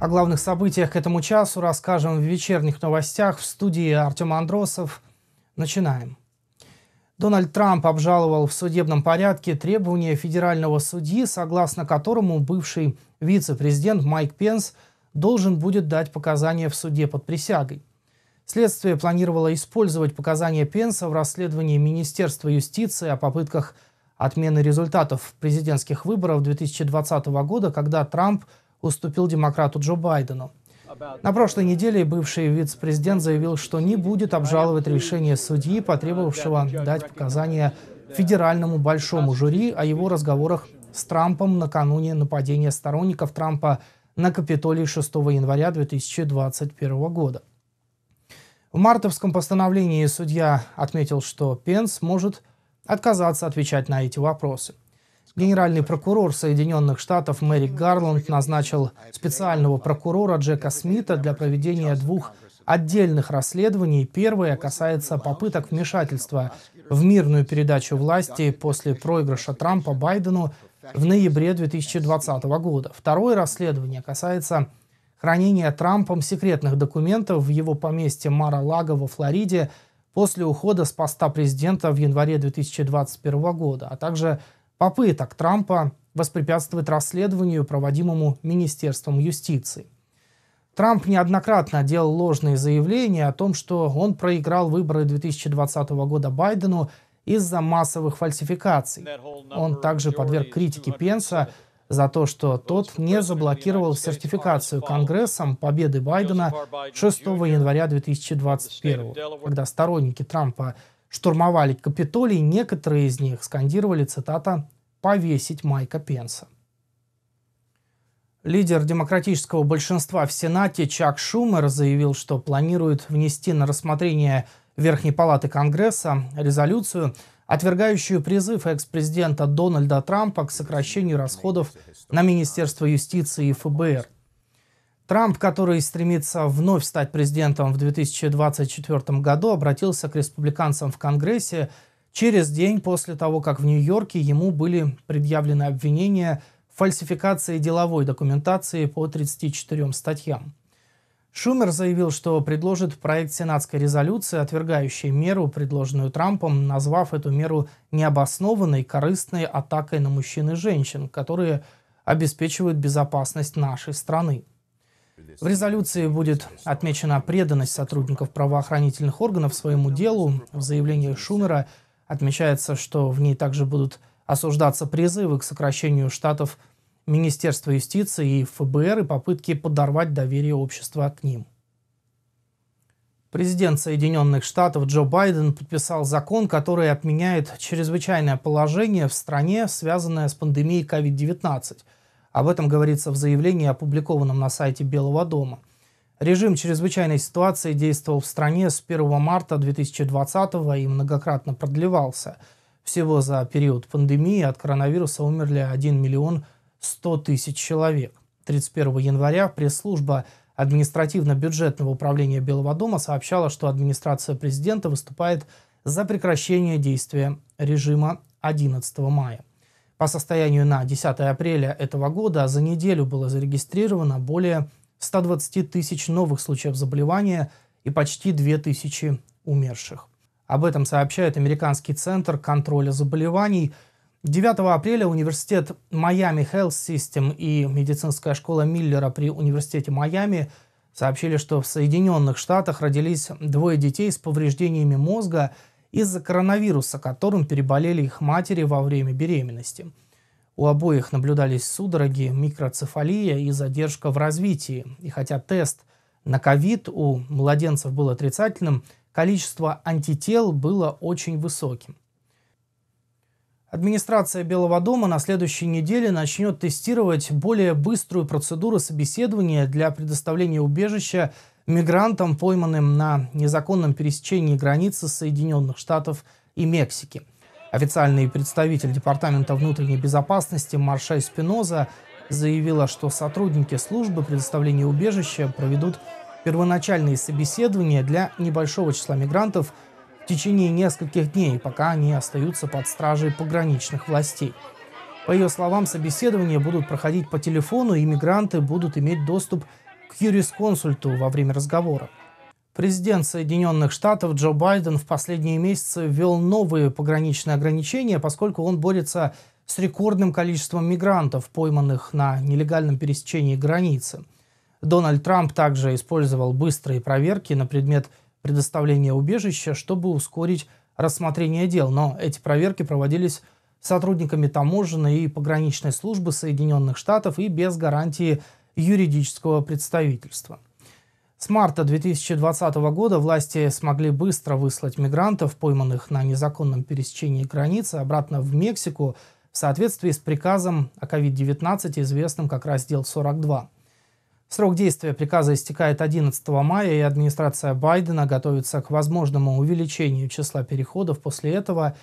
О главных событиях к этому часу расскажем в вечерних новостях в студии Артем Андросов. Начинаем. Дональд Трамп обжаловал в судебном порядке требования федерального судьи, согласно которому бывший вице-президент Майк Пенс должен будет дать показания в суде под присягой. Следствие планировало использовать показания Пенса в расследовании Министерства юстиции о попытках отмены результатов президентских выборов 2020 года, когда Трамп – уступил демократу Джо Байдену. На прошлой неделе бывший вице-президент заявил, что не будет обжаловать решение судьи, потребовавшего дать показания федеральному большому жюри о его разговорах с Трампом накануне нападения сторонников Трампа на Капитолий 6 января 2021 года. В мартовском постановлении судья отметил, что Пенс может отказаться отвечать на эти вопросы – Генеральный прокурор Соединенных Штатов Мэри Гарланд назначил специального прокурора Джека Смита для проведения двух отдельных расследований. Первое касается попыток вмешательства в мирную передачу власти после проигрыша Трампа Байдену в ноябре 2020 года. Второе расследование касается хранения Трампом секретных документов в его поместье Мара-Лаго во Флориде после ухода с поста президента в январе 2021 года, а также попыток Трампа воспрепятствовать расследованию, проводимому Министерством юстиции. Трамп неоднократно делал ложные заявления о том, что он проиграл выборы 2020 года Байдену из-за массовых фальсификаций. Он также подверг критике Пенса за то, что тот не заблокировал сертификацию Конгрессом победы Байдена 6 января 2021, когда сторонники Трампа штурмовали Капитолий, некоторые из них скандировали, цитата, «повесить Майка Пенса». Лидер демократического большинства в Сенате Чак Шумер заявил, что планирует внести на рассмотрение Верхней Палаты Конгресса резолюцию, отвергающую призыв экс-президента Дональда Трампа к сокращению расходов на Министерство юстиции и ФБР – Трамп, который стремится вновь стать президентом в 2024 году, обратился к республиканцам в Конгрессе через день после того, как в Нью-Йорке ему были предъявлены обвинения в фальсификации деловой документации по 34 статьям. Шумер заявил, что предложит проект сенатской резолюции, отвергающей меру, предложенную Трампом, назвав эту меру необоснованной, корыстной атакой на мужчин и женщин, которые обеспечивают безопасность нашей страны. В резолюции будет отмечена преданность сотрудников правоохранительных органов своему делу. В заявлении Шумера отмечается, что в ней также будут осуждаться призывы к сокращению штатов Министерства юстиции и ФБР и попытки подорвать доверие общества к ним. Президент Соединенных Штатов Джо Байден подписал закон, который отменяет чрезвычайное положение в стране, связанное с пандемией COVID-19 – об этом говорится в заявлении, опубликованном на сайте Белого дома. Режим чрезвычайной ситуации действовал в стране с 1 марта 2020 и многократно продлевался. Всего за период пандемии от коронавируса умерли 1 миллион 100 тысяч человек. 31 января пресс-служба административно-бюджетного управления Белого дома сообщала, что администрация президента выступает за прекращение действия режима 11 мая. По состоянию на 10 апреля этого года за неделю было зарегистрировано более 120 тысяч новых случаев заболевания и почти 2 тысячи умерших. Об этом сообщает Американский центр контроля заболеваний. 9 апреля университет Майами Health System и медицинская школа Миллера при университете Майами сообщили, что в Соединенных Штатах родились двое детей с повреждениями мозга – из-за коронавируса, которым переболели их матери во время беременности. У обоих наблюдались судороги, микроцефалия и задержка в развитии. И хотя тест на ковид у младенцев был отрицательным, количество антител было очень высоким. Администрация Белого дома на следующей неделе начнет тестировать более быструю процедуру собеседования для предоставления убежища мигрантам, пойманным на незаконном пересечении границы Соединенных Штатов и Мексики. Официальный представитель Департамента внутренней безопасности Марша Спиноза заявила, что сотрудники службы предоставления убежища проведут первоначальные собеседования для небольшого числа мигрантов в течение нескольких дней, пока они остаются под стражей пограничных властей. По ее словам, собеседования будут проходить по телефону, и мигранты будут иметь доступ к к юрисконсульту во время разговора. Президент Соединенных Штатов Джо Байден в последние месяцы ввел новые пограничные ограничения, поскольку он борется с рекордным количеством мигрантов, пойманных на нелегальном пересечении границы. Дональд Трамп также использовал быстрые проверки на предмет предоставления убежища, чтобы ускорить рассмотрение дел, но эти проверки проводились сотрудниками таможенной и пограничной службы Соединенных Штатов и без гарантии юридического представительства. С марта 2020 года власти смогли быстро выслать мигрантов, пойманных на незаконном пересечении границы, обратно в Мексику в соответствии с приказом о COVID-19, известным как раздел 42. Срок действия приказа истекает 11 мая, и администрация Байдена готовится к возможному увеличению числа переходов после этого.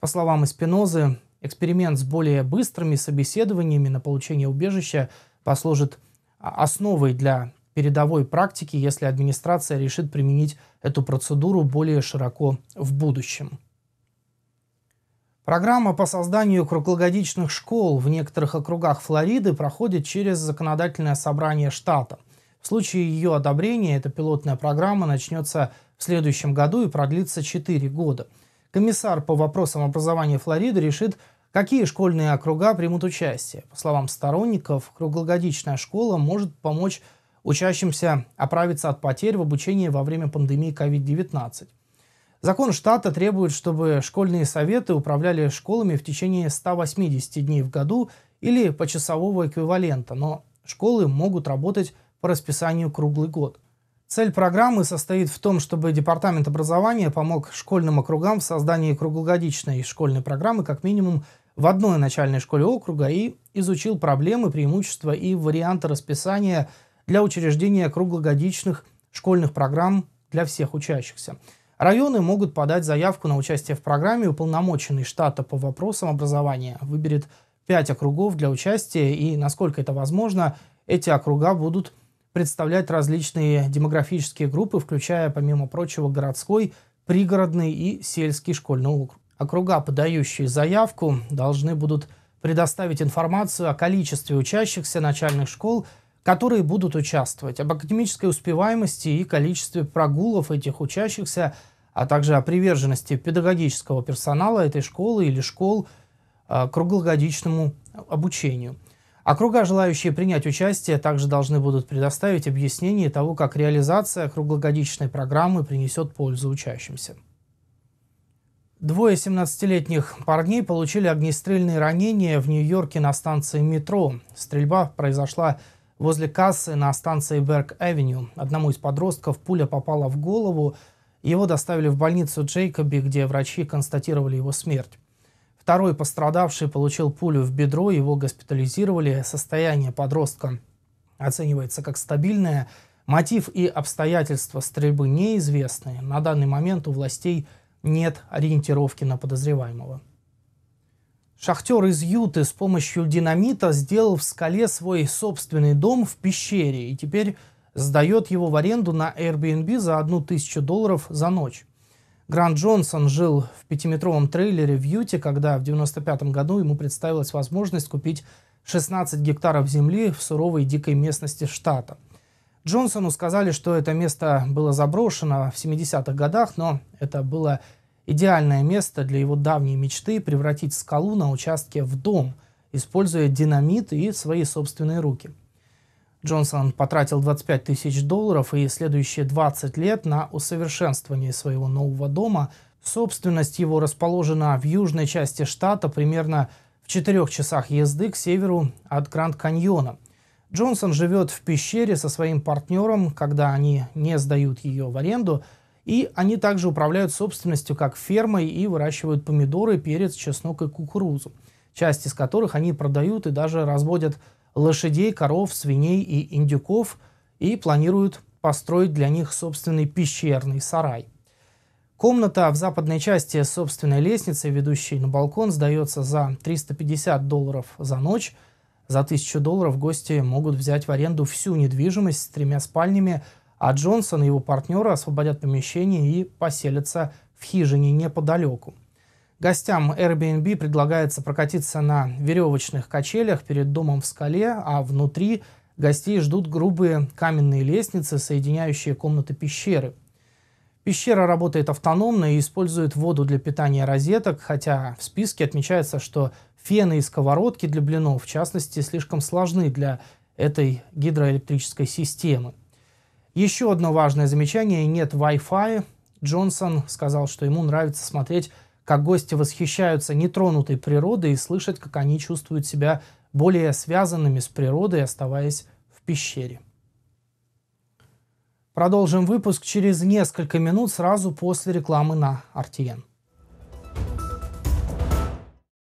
По словам Эспинозы, эксперимент с более быстрыми собеседованиями на получение убежища послужит а, основой для передовой практики, если администрация решит применить эту процедуру более широко в будущем. Программа по созданию круглогодичных школ в некоторых округах Флориды проходит через законодательное собрание штата. В случае ее одобрения эта пилотная программа начнется в следующем году и продлится 4 года. Комиссар по вопросам образования Флориды решит Какие школьные округа примут участие? По словам сторонников, круглогодичная школа может помочь учащимся оправиться от потерь в обучении во время пандемии COVID-19. Закон штата требует, чтобы школьные советы управляли школами в течение 180 дней в году или почасового эквивалента, но школы могут работать по расписанию круглый год. Цель программы состоит в том, чтобы Департамент образования помог школьным округам в создании круглогодичной школьной программы как минимум в одной начальной школе округа и изучил проблемы, преимущества и варианты расписания для учреждения круглогодичных школьных программ для всех учащихся. Районы могут подать заявку на участие в программе, уполномоченный штата по вопросам образования выберет 5 округов для участия и, насколько это возможно, эти округа будут представлять различные демографические группы, включая, помимо прочего, городской, пригородный и сельский школьный округ округа, подающие заявку, должны будут предоставить информацию о количестве учащихся начальных школ, которые будут участвовать, об академической успеваемости и количестве прогулов этих учащихся, а также о приверженности педагогического персонала этой школы или школ к а, круглогодичному обучению. Округа, желающие принять участие, также должны будут предоставить объяснение того, как реализация круглогодичной программы принесет пользу учащимся. Двое 17-летних парней получили огнестрельные ранения в Нью-Йорке на станции метро. Стрельба произошла возле кассы на станции Берг-Авеню. Одному из подростков пуля попала в голову. Его доставили в больницу Джейкоби, где врачи констатировали его смерть. Второй пострадавший получил пулю в бедро, его госпитализировали. Состояние подростка оценивается как стабильное. Мотив и обстоятельства стрельбы неизвестны. На данный момент у властей – нет ориентировки на подозреваемого. Шахтер из Юты с помощью динамита сделал в скале свой собственный дом в пещере и теперь сдает его в аренду на Airbnb за одну тысячу долларов за ночь. Грант Джонсон жил в пятиметровом трейлере в Юте, когда в 1995 году ему представилась возможность купить 16 гектаров земли в суровой дикой местности штата. Джонсону сказали, что это место было заброшено в 70-х годах, но это было идеальное место для его давней мечты превратить скалу на участке в дом, используя динамит и свои собственные руки. Джонсон потратил 25 тысяч долларов и следующие 20 лет на усовершенствование своего нового дома. Собственность его расположена в южной части штата, примерно в 4 часах езды к северу от Гранд Каньона – Джонсон живет в пещере со своим партнером, когда они не сдают ее в аренду, и они также управляют собственностью как фермой и выращивают помидоры, перец, чеснок и кукурузу, часть из которых они продают и даже разводят лошадей, коров, свиней и индюков и планируют построить для них собственный пещерный сарай. Комната в западной части собственной лестницы, ведущей на балкон, сдается за 350 долларов за ночь – за 1000 долларов гости могут взять в аренду всю недвижимость с тремя спальнями, а Джонсон и его партнеры освободят помещение и поселятся в хижине неподалеку. Гостям Airbnb предлагается прокатиться на веревочных качелях перед домом в скале, а внутри гостей ждут грубые каменные лестницы, соединяющие комнаты пещеры – Пещера работает автономно и использует воду для питания розеток, хотя в списке отмечается, что фены и сковородки для блинов, в частности, слишком сложны для этой гидроэлектрической системы. Еще одно важное замечание – нет Wi-Fi. Джонсон сказал, что ему нравится смотреть, как гости восхищаются нетронутой природой и слышать, как они чувствуют себя более связанными с природой, оставаясь в пещере. Продолжим выпуск через несколько минут сразу после рекламы на RTN.